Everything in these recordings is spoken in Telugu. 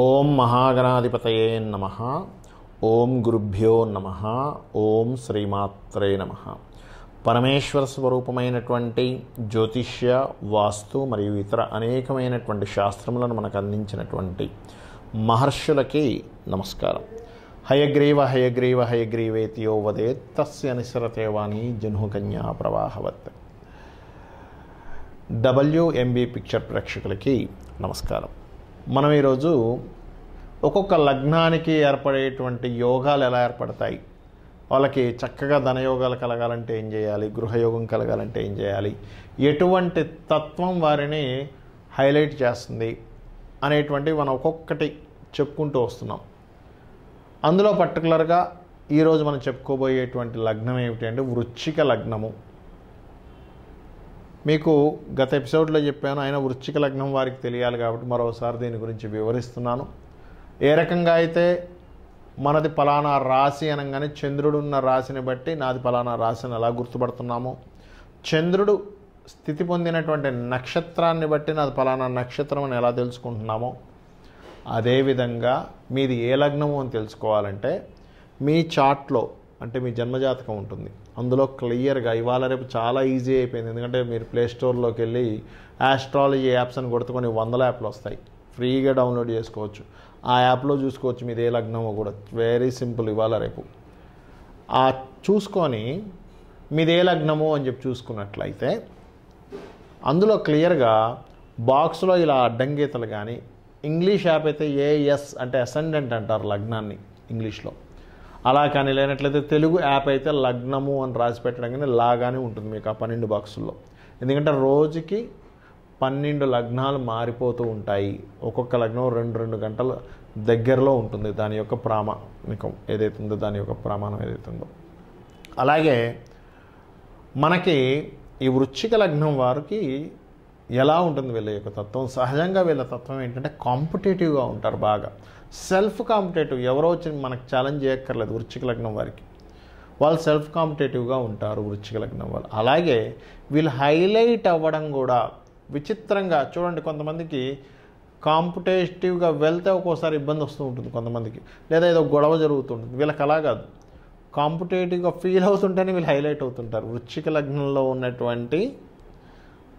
ఓం మహాగణాధిపతయే నమ ఓం గురుభ్యో నమ ఓం శ్రీమాత్రే నమ పరమేశ్వర స్వరూపమైనటువంటి జ్యోతిష్య వాస్తు మరియు ఇతర అనేకమైనటువంటి శాస్త్రములను మనకు అందించినటువంటి మహర్షులకి నమస్కారం హయగ్రీవ హయగ్రీవ హయగ్రీవేతియో వదే తస్య నిసరతేవాణి జన్హుకన్యా ప్రవాహవత్ డబ్ల్యూఎంబి పిక్చర్ ప్రేక్షకులకి నమస్కారం మనం ఈరోజు ఒక్కొక్క లగ్నానికి ఏర్పడేటువంటి యోగాలు ఎలా ఏర్పడతాయి వాళ్ళకి చక్కగా ధనయోగాలు కలగాలంటే ఏం చేయాలి గృహయోగం కలగాలంటే ఏం చేయాలి ఎటువంటి తత్వం వారిని హైలైట్ చేస్తుంది అనేటువంటివి మనం ఒక్కొక్కటి చెప్పుకుంటూ వస్తున్నాం అందులో పర్టికులర్గా ఈరోజు మనం చెప్పుకోబోయేటువంటి లగ్నం ఏమిటి అంటే వృచ్చిక లగ్నము మీకు గత ఎపిసోడ్లో చెప్పాను ఆయన వృశ్చిక లగ్నం వారికి తెలియాలి కాబట్టి మరోసారి దీని గురించి వివరిస్తున్నాను ఏ రకంగా అయితే మనది పలానా రాశి అనగానే చంద్రుడు ఉన్న రాశిని బట్టి నాది పలానా రాశిని ఎలా గుర్తుపడుతున్నాము చంద్రుడు స్థితి పొందినటువంటి నక్షత్రాన్ని బట్టి నాది పలానా నక్షత్రం అని ఎలా తెలుసుకుంటున్నామో అదేవిధంగా మీది ఏ లగ్నము అని తెలుసుకోవాలంటే మీ చాట్లో అంటే మీ జన్మజాతకం ఉంటుంది అందులో క్లియర్గా ఇవాళ రేపు చాలా ఈజీ అయిపోయింది ఎందుకంటే మీరు ప్లే స్టోర్లోకి వెళ్ళి యాస్ట్రాలజీ యాప్స్ అని కొడుతుకొని వందల యాప్లు వస్తాయి ఫ్రీగా డౌన్లోడ్ చేసుకోవచ్చు ఆ యాప్లో చూసుకోవచ్చు మీది ఏ లగ్నమో కూడా వెరీ సింపుల్ ఇవాళ రేపు ఆ చూసుకొని మీది ఏ లగ్నమో అని చెప్పి చూసుకున్నట్లయితే అందులో క్లియర్గా బాక్స్లో ఇలా అడ్డంగీతలు కానీ ఇంగ్లీష్ యాప్ అయితే ఏఎస్ అంటే అసెండెంట్ అంటారు లగ్నాన్ని ఇంగ్లీష్లో అలా కానీ లేనట్లయితే తెలుగు యాప్ అయితే లగ్నము అని రాసి పెట్టడం కానీ లాగానే ఉంటుంది మీకు ఆ పన్నెండు బాక్సుల్లో ఎందుకంటే రోజుకి పన్నెండు లగ్నాలు మారిపోతూ ఉంటాయి ఒక్కొక్క లగ్నం రెండు రెండు గంటలు దగ్గరలో ఉంటుంది దాని యొక్క ప్రామాణికం ఏదైతే ఉందో దాని యొక్క ప్రమాణం ఏదైతే ఉందో అలాగే మనకి ఈ వృచ్చిక లగ్నం వారికి ఎలా ఉంటుంది వీళ్ళ యొక్క తత్వం సహజంగా వీళ్ళ తత్వం ఏంటంటే కాంపిటేటివ్గా ఉంటారు బాగా సెల్ఫ్ కాంపిటేటివ్ ఎవరో వచ్చి మనకు ఛాలెంజ్ చేయక్కర్లేదు వృచ్చిక లగ్నం వారికి వాళ్ళు సెల్ఫ్ కాంపిటేటివ్గా ఉంటారు వృచ్చిక లగ్నం వాళ్ళు అలాగే వీళ్ళు హైలైట్ అవ్వడం కూడా విచిత్రంగా చూడండి కొంతమందికి కాంపిటేటివ్గా వెళ్తే ఒక్కోసారి ఇబ్బంది వస్తూ ఉంటుంది కొంతమందికి లేదా ఏదో గొడవ జరుగుతుంటుంది వీళ్ళకి అలా కాదు కాంపిటేటివ్గా ఫీల్ అవుతుంటేనే వీళ్ళు హైలైట్ అవుతుంటారు వృచ్చిక లగ్నంలో ఉన్నటువంటి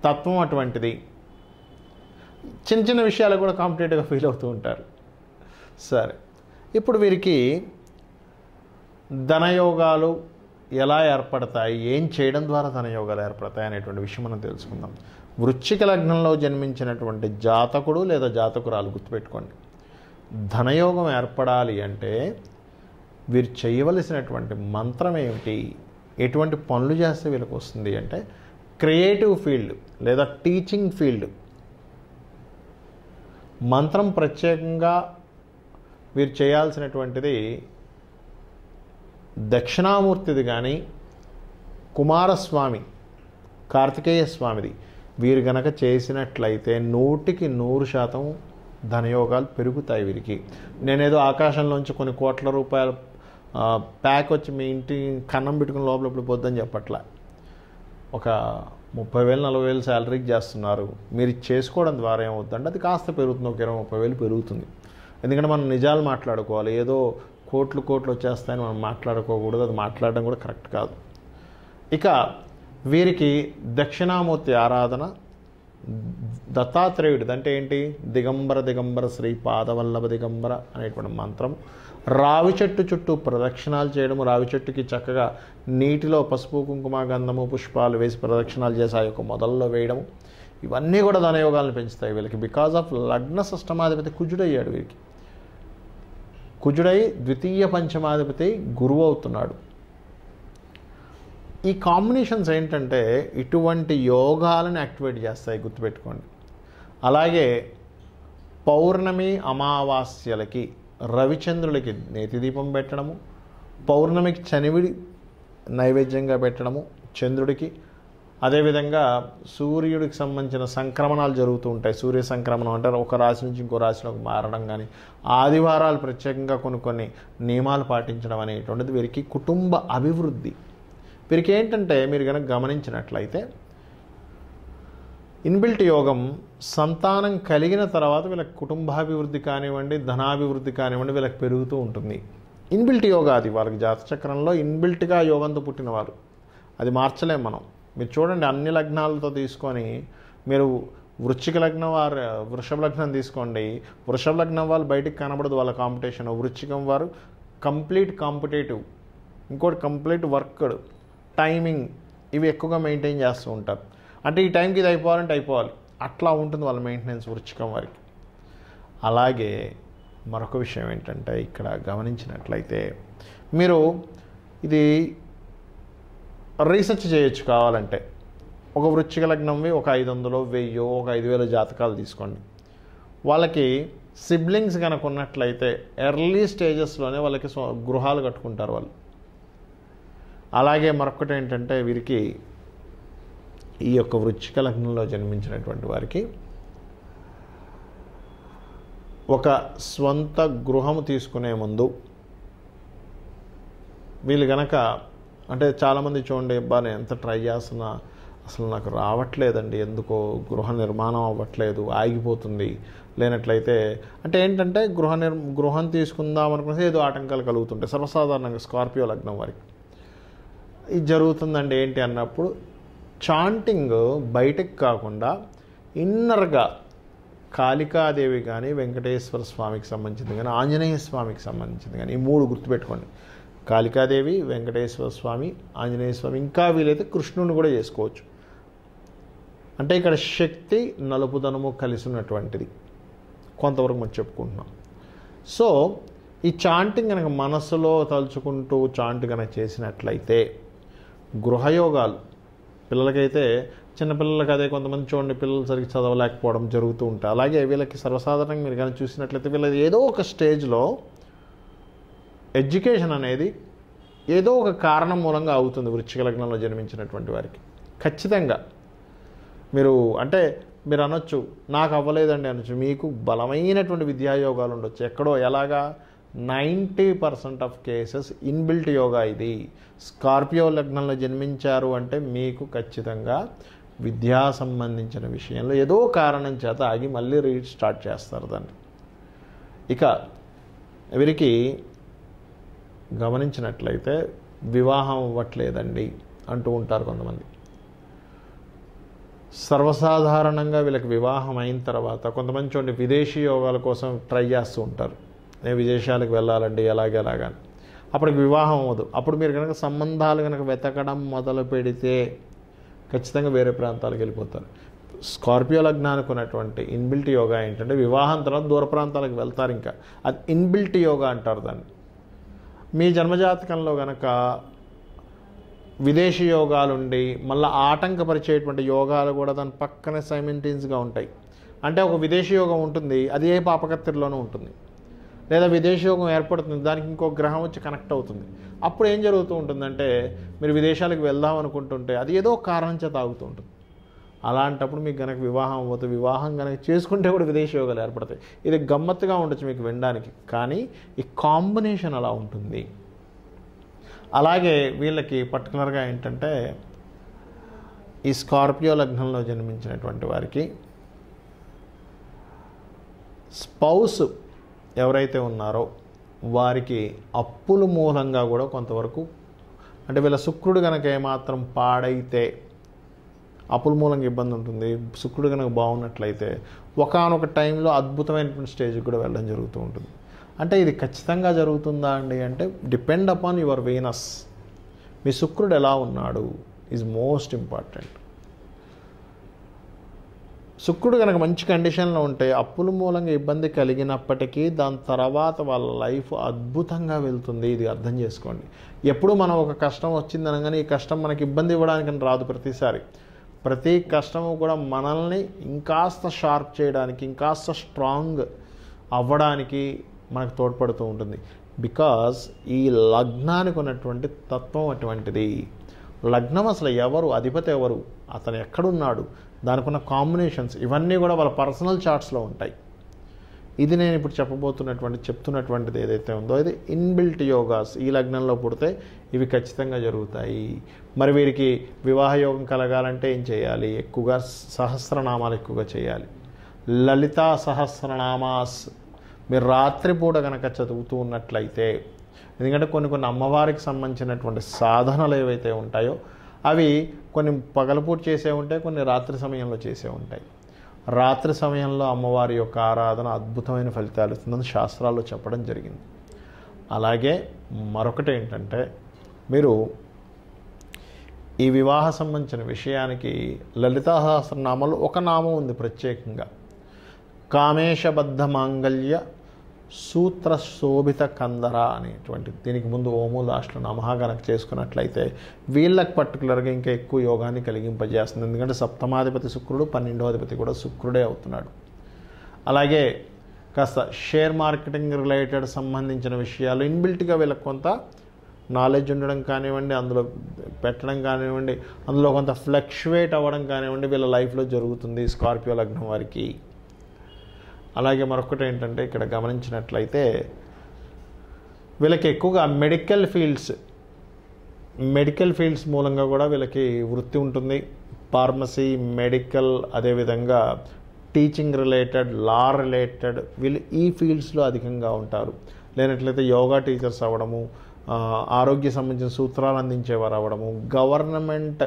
తత్వం అటువంటిది చిన్న చిన్న విషయాలు కూడా కాంపిటేటివ్గా ఫీల్ అవుతూ ఉంటారు సరే ఇప్పుడు వీరికి ధనయోగాలు ఎలా ఏర్పడతాయి ఏం చేయడం ద్వారా ధనయోగాలు ఏర్పడతాయి అనేటువంటి విషయం మనం తెలుసుకుందాం వృశ్చిక లగ్నంలో జన్మించినటువంటి జాతకుడు లేదా జాతకురాలు గుర్తుపెట్టుకోండి ధనయోగం ఏర్పడాలి అంటే వీరు చేయవలసినటువంటి మంత్రం ఏమిటి ఎటువంటి పనులు చేస్తే వీళ్ళకి వస్తుంది అంటే క్రియేటివ్ ఫీల్డ్ లేదా టీచింగ్ ఫీల్డ్ మంత్రం ప్రత్యేకంగా మీరు చేయాల్సినటువంటిది దక్షిణామూర్తిది కానీ కుమారస్వామి కార్తికేయ స్వామిది వీరు గనక చేసినట్లయితే నూటికి నూరు శాతం ధనయోగాలు పెరుగుతాయి వీరికి నేనేదో ఆకాశంలోంచి కొన్ని కోట్ల రూపాయల ప్యాక్ వచ్చి మీ ఇంటి కన్నం పెట్టుకుని లోపల ఇప్పుడు పొద్దని చెప్పట్లా ఒక ముప్పై వేలు నలభై వేలు శాలరీకి చేస్తున్నారు మీరు చేసుకోవడం ద్వారా ఏమవుతుందంటే అది కాస్త పెరుగుతుంది ఒక ఇరవై ముప్పై వేలు పెరుగుతుంది ఎందుకంటే మనం నిజాలు మాట్లాడుకోవాలి ఏదో కోట్లు కోట్లు వచ్చేస్తాయని మనం మాట్లాడుకోకూడదు అది మాట్లాడడం కూడా కరెక్ట్ కాదు ఇక వీరికి దక్షిణామూర్తి ఆరాధన దత్తాత్రేయుడిది అంటే ఏంటి దిగంబర దిగంబర శ్రీ పాదవల్లభ దిగంబర అనేటువంటి మంత్రం రావి చెట్టు చుట్టూ ప్రదక్షిణాలు చేయడం రావి చెట్టుకి చక్కగా నీటిలో పసుపు కుంకుమ గంధము పుష్పాలు వేసి ప్రదక్షిణాలు చేసి ఆ యొక్క మొదల్లో వేయడం ఇవన్నీ కూడా ధనయోగాలను పెంచుతాయి వీళ్ళకి బికాజ్ ఆఫ్ లగ్న సష్టమాధిపతి కుజుడయ్యాడు వీరికి కుజుడై ద్వితీయ పంచమాధిపతి గురువు అవుతున్నాడు ఈ కాంబినేషన్స్ ఏంటంటే ఇటువంటి యోగాలను యాక్టివేట్ చేస్తాయి గుర్తుపెట్టుకోండి అలాగే పౌర్ణమి అమావాస్యలకి రవిచంద్రులకి నేతి దీపం పెట్టడము పౌర్ణమికి చనివిడి నైవేద్యంగా పెట్టడము చంద్రుడికి అదేవిధంగా సూర్యుడికి సంబంధించిన సంక్రమణాలు జరుగుతూ ఉంటాయి సూర్య సంక్రమణం అంటే ఒక రాశి నుంచి ఇంకో రాశిలోకి మారడం కానీ ఆదివారాలు ప్రత్యేకంగా కొన్ని కొన్ని నియమాలు పాటించడం అనేటువంటిది వీరికి కుటుంబ అభివృద్ధి వీరికి ఏంటంటే మీరు కనుక గమనించినట్లయితే ఇన్బిల్ట్ యోగం సంతానం కలిగిన తర్వాత వీళ్ళకి కుటుంబాభివృద్ధి కానివ్వండి ధనాభివృద్ధి కానివ్వండి వీళ్ళకి పెరుగుతూ ఉంటుంది ఇన్బిల్ట్ యోగా అది వాళ్ళకి జాతచక్రంలో ఇన్బిల్ట్గా యోగంతో పుట్టినవారు అది మార్చలేం మనం మీరు చూడండి అన్ని లగ్నాలతో తీసుకొని మీరు వృశ్చిక లగ్నం వారు వృషభ లగ్నం తీసుకోండి వృషభ లగ్నం వాళ్ళు బయటికి కనబడదు వాళ్ళ కాంపిటీషన్ వృశ్చికం వారు కంప్లీట్ కాంపిటేటివ్ ఇంకోటి కంప్లీట్ వర్క్డ్ టైమింగ్ ఇవి ఎక్కువగా మెయింటైన్ చేస్తూ ఉంటారు అంటే ఈ టైంకి ఇది అయిపోవాలంటే అయిపోవాలి అట్లా ఉంటుంది వాళ్ళ మెయింటెనెన్స్ వృచ్చికం వారికి అలాగే మరొక విషయం ఏంటంటే ఇక్కడ గమనించినట్లయితే మీరు ఇది రీసెర్చ్ చేయొచ్చు కావాలంటే ఒక వృచ్చిక లగ్నంవి ఒక ఐదు వందలు వెయ్యో ఒక ఐదు వేల జాతకాలు తీసుకోండి వాళ్ళకి సిబ్లింగ్స్ కనుక ఉన్నట్లయితే ఎర్లీ స్టేజెస్లోనే వాళ్ళకి గృహాలు కట్టుకుంటారు వాళ్ళు అలాగే మరొకటి ఏంటంటే వీరికి ఈ యొక్క వృచ్చిక లగ్నంలో జన్మించినటువంటి వారికి ఒక స్వంత గృహము తీసుకునే ముందు వీళ్ళు గనక అంటే చాలామంది చూడండి బాగా నేను ఎంత ట్రై చేస్తున్నా అసలు నాకు రావట్లేదండి ఎందుకో గృహ నిర్మాణం అవ్వట్లేదు ఆగిపోతుంది లేనట్లయితే అంటే ఏంటంటే గృహ నిర్ గృహం తీసుకుందాం అనుకునేసి ఏదో ఆటంకాలు కలుగుతుంటాయి సర్వసాధారణంగా స్కార్పియో లగ్నం వారికి ఇది జరుగుతుందండి ఏంటి అన్నప్పుడు చాంటింగ్ బయటకు కాకుండా ఇన్నర్గా కాళికాదేవి కానీ వెంకటేశ్వర స్వామికి సంబంధించింది కానీ ఆంజనేయ స్వామికి సంబంధించింది కానీ ఈ మూడు గుర్తుపెట్టుకోండి కాళికాదేవి వెంకటేశ్వర స్వామి ఆంజనేయ స్వామి ఇంకా వీలైతే కృష్ణుని కూడా చేసుకోవచ్చు అంటే ఇక్కడ శక్తి నలుపుదనము కలిసి ఉన్నటువంటిది కొంతవరకు మనం చెప్పుకుంటున్నాం సో ఈ చాంటింగ్ కనుక మనసులో తలుచుకుంటూ చాంట్ కనుక చేసినట్లయితే గృహయోగాలు పిల్లలకైతే చిన్నపిల్లలకి అదే కొంతమంది చూడండి పిల్లలు సరిగ్గా చదవలేకపోవడం జరుగుతూ ఉంటాయి అలాగే వీళ్ళకి సర్వసాధారణంగా మీరు కానీ చూసినట్లయితే వీళ్ళది ఏదో ఒక స్టేజ్లో ఎడ్యుకేషన్ అనేది ఏదో ఒక కారణం మూలంగా అవుతుంది వృచ్చిక లగ్నంలో జన్మించినటువంటి వారికి ఖచ్చితంగా మీరు అంటే మీరు అనొచ్చు నాకు అవ్వలేదండి అనొచ్చు మీకు బలమైనటువంటి విద్యాయోగాలు ఉండొచ్చు ఎక్కడో ఎలాగా ninety percent of cases inbuilt yoga ఇది స్కార్పియో లగ్నంలో జన్మించారు అంటే మీకు ఖచ్చితంగా విద్యా సంబంధించిన విషయంలో ఏదో కారణం చేత ఆగి మళ్ళీ రీడ్ స్టార్ట్ చేస్తారు దాన్ని ఇక వీరికి గమనించినట్లయితే వివాహం అవ్వట్లేదండి అంటూ ఉంటారు కొంతమంది సర్వసాధారణంగా వీళ్ళకి వివాహం అయిన తర్వాత కొంతమంది చూడండి విదేశీ యోగాల కోసం ట్రై చేస్తూ ఉంటారు నేను విదేశాలకు వెళ్ళాలండి ఎలాగే అప్పటికి వివాహం అవ్వదు అప్పుడు మీరు కనుక సంబంధాలు కనుక వెతకడం మొదలు పెడితే ఖచ్చితంగా వేరే ప్రాంతాలకు వెళ్ళిపోతారు స్కార్పియో లగ్నానికి ఉన్నటువంటి ఇన్బిల్ట్ యోగా ఏంటంటే వివాహం తర్వాత దూర ప్రాంతాలకు వెళ్తారు ఇంకా అది ఇన్బిల్ట్ యోగా అంటారు దాన్ని మీ జన్మజాతకంలో కనుక విదేశీ యోగాలుండి మళ్ళీ ఆటంకపరిచేటువంటి యోగాలు కూడా దాని పక్కనే సైమెంటీన్స్గా ఉంటాయి అంటే ఒక విదేశీ యోగం ఉంటుంది అది ఏ పాపకత్తిలోనూ ఉంటుంది లేదా విదేశయోగం ఏర్పడుతుంది దానికి ఇంకో గ్రహం వచ్చి కనెక్ట్ అవుతుంది అప్పుడు ఏం జరుగుతూ ఉంటుందంటే మీరు విదేశాలకు వెళ్దాం అనుకుంటుంటే అది ఏదో కారణం చేత ఆగుతూ ఉంటుంది అలాంటప్పుడు మీకు కనుక వివాహం అవ్వదు వివాహం కనుక చేసుకుంటే కూడా విదేశయోగాలు ఏర్పడతాయి ఇది గమ్మత్తుగా ఉండొచ్చు మీకు వినడానికి కానీ ఈ కాంబినేషన్ అలా ఉంటుంది అలాగే వీళ్ళకి పర్టికులర్గా ఏంటంటే ఈ స్కార్పియో లగ్నంలో జన్మించినటువంటి వారికి స్పౌస్ ఎవరైతే ఉన్నారో వారికి అప్పులు మూలంగా కూడా కొంతవరకు అంటే వీళ్ళ శుక్రుడు కనుక ఏమాత్రం పాడైతే అప్పుల మూలంగా ఇబ్బంది ఉంటుంది శుక్రుడు కనుక బాగున్నట్లయితే ఒకనొక టైంలో అద్భుతమైనటువంటి స్టేజ్కి కూడా వెళ్ళడం జరుగుతూ ఉంటుంది అంటే ఇది ఖచ్చితంగా జరుగుతుందా అండి అంటే డిపెండ్ అపాన్ యువర్ వీనస్ మీ శుక్రుడు ఎలా ఉన్నాడు ఈజ్ మోస్ట్ ఇంపార్టెంట్ శుక్రుడు కనుక మంచి కండిషన్లో ఉంటే అప్పుల మూలంగా ఇబ్బంది కలిగినప్పటికీ దాని తర్వాత వాళ్ళ లైఫ్ అద్భుతంగా వెళ్తుంది ఇది అర్థం చేసుకోండి ఎప్పుడు మనం ఒక కష్టం వచ్చింది అనగానే ఈ కష్టం మనకి ఇబ్బంది ఇవ్వడానికి రాదు ప్రతిసారి ప్రతి కష్టము కూడా మనల్ని ఇంకాస్త షార్ప్ చేయడానికి ఇంకాస్త స్ట్రాంగ్ అవ్వడానికి మనకు తోడ్పడుతూ ఉంటుంది బికాజ్ ఈ లగ్నానికి ఉన్నటువంటి తత్వం అటువంటిది లగ్నం అసలు ఎవరు అధిపతి ఎవరు అతను ఎక్కడున్నాడు దానికున్న కాంబినేషన్స్ ఇవన్నీ కూడా వాళ్ళ పర్సనల్ చార్ట్స్లో ఉంటాయి ఇది నేను ఇప్పుడు చెప్పబోతున్నటువంటి చెప్తున్నటువంటిది ఏదైతే ఉందో ఇది ఇన్బిల్ట్ యోగాస్ ఈ లగ్నంలో పుడితే ఇవి ఖచ్చితంగా జరుగుతాయి మరి వీరికి వివాహ యోగం కలగాలంటే ఏం చేయాలి ఎక్కువగా సహస్రనామాలు ఎక్కువగా చేయాలి లలితా సహస్రనామాస్ మీరు రాత్రిపూట కనుక చదువుతూ ఉన్నట్లయితే ఎందుకంటే కొన్ని కొన్ని అమ్మవారికి సంబంధించినటువంటి సాధనలు ఏవైతే ఉంటాయో అవి కొన్ని పగలపూట చేసే ఉంటాయి కొన్ని రాత్రి సమయంలో చేసే ఉంటాయి రాత్రి సమయంలో అమ్మవారి యొక్క ఆరాధన అద్భుతమైన ఫలితాలు ఇస్తుందని శాస్త్రాల్లో చెప్పడం జరిగింది అలాగే మరొకటి ఏంటంటే మీరు ఈ వివాహ సంబంధించిన విషయానికి లలితా సహస్రనామాలు ఒక నామం ఉంది ప్రత్యేకంగా కామేశబద్ధ మాంగళ్య సూత్ర శోభిత కందర అనేటువంటి దీనికి ముందు ఓము లాస్ట్లో నమహాగనక చేసుకున్నట్లయితే వీళ్ళకి పర్టికులర్గా ఇంకా ఎక్కువ యోగాన్ని కలిగింపజేస్తుంది ఎందుకంటే సప్తమాధిపతి శుక్రుడు పన్నెండోధిపతి కూడా శుక్రుడే అవుతున్నాడు అలాగే కాస్త షేర్ మార్కెటింగ్ రిలేటెడ్ సంబంధించిన విషయాలు ఇన్బిల్ట్గా వీళ్ళకి కొంత నాలెడ్జ్ ఉండడం కానివ్వండి అందులో పెట్టడం కానివ్వండి అందులో కొంత ఫ్లక్చువేట్ అవ్వడం కానివ్వండి వీళ్ళ లైఫ్లో జరుగుతుంది స్కార్పియో లగ్నం వారికి అలాగే మరొకటి ఏంటంటే ఇక్కడ గమనించినట్లయితే వీళ్ళకి ఎక్కువగా మెడికల్ ఫీల్డ్స్ మెడికల్ ఫీల్డ్స్ మూలంగా కూడా వీళ్ళకి వృత్తి ఉంటుంది ఫార్మసీ మెడికల్ అదేవిధంగా టీచింగ్ రిలేటెడ్ లా రిలేటెడ్ వీళ్ళు ఈ ఫీల్డ్స్లో అధికంగా ఉంటారు లేనట్లయితే యోగా టీచర్స్ అవ్వడము ఆరోగ్య సంబంధించిన సూత్రాలు అందించేవారు అవ్వడము గవర్నమెంట్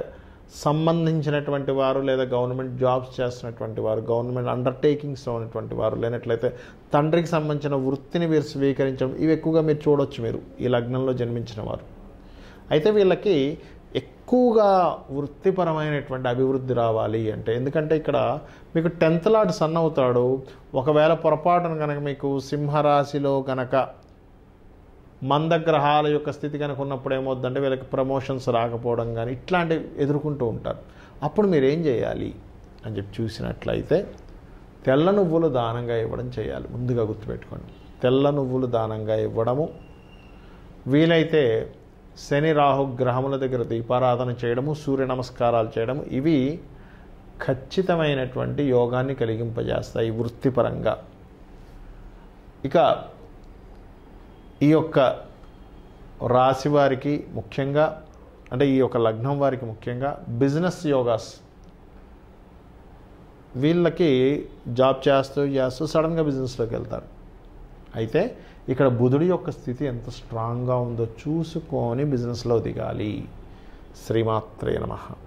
సంబంధించినటువంటి వారు లేదా గవర్నమెంట్ జాబ్స్ చేస్తున్నటువంటి వారు గవర్నమెంట్ అండర్టేకింగ్స్లో ఉన్నటువంటి వారు లేనట్లయితే తండ్రికి సంబంధించిన వృత్తిని మీరు స్వీకరించడం ఇవి ఎక్కువగా మీరు చూడొచ్చు మీరు ఈ లగ్నంలో జన్మించిన వారు అయితే వీళ్ళకి ఎక్కువగా వృత్తిపరమైనటువంటి అభివృద్ధి రావాలి అంటే ఎందుకంటే ఇక్కడ మీకు టెన్త్ లాట్ సన్ అవుతాడు ఒకవేళ పొరపాటున కనుక మీకు సింహరాశిలో కనుక మందగ్రహాల యొక్క స్థితి కనుక ఉన్నప్పుడు ఏమవుద్దంటే వీళ్ళకి ప్రమోషన్స్ రాకపోవడం కానీ ఇట్లాంటివి ఎదుర్కొంటూ ఉంటారు అప్పుడు మీరు ఏం చేయాలి అని చెప్పి చూసినట్లయితే తెల్ల నువ్వులు దానంగా ఇవ్వడం చేయాలి ముందుగా గుర్తుపెట్టుకోండి తెల్ల నువ్వులు దానంగా ఇవ్వడము వీలైతే శని రాహు గ్రహముల దగ్గర దీపారాధన చేయడము సూర్య నమస్కారాలు చేయడము ఇవి ఖచ్చితమైనటువంటి యోగాన్ని కలిగింపజేస్తాయి వృత్తిపరంగా ఇక ఈ యొక్క రాశి వారికి ముఖ్యంగా అంటే ఈ యొక్క లగ్నం వారికి ముఖ్యంగా బిజినెస్ యోగాస్ వీళ్ళకి జాబ్ చేస్తూ చేస్తూ సడన్గా బిజినెస్లోకి వెళ్తారు అయితే ఇక్కడ బుధుడి యొక్క స్థితి ఎంత స్ట్రాంగ్గా ఉందో చూసుకొని బిజినెస్లో దిగాలి శ్రీమాత్రే నమ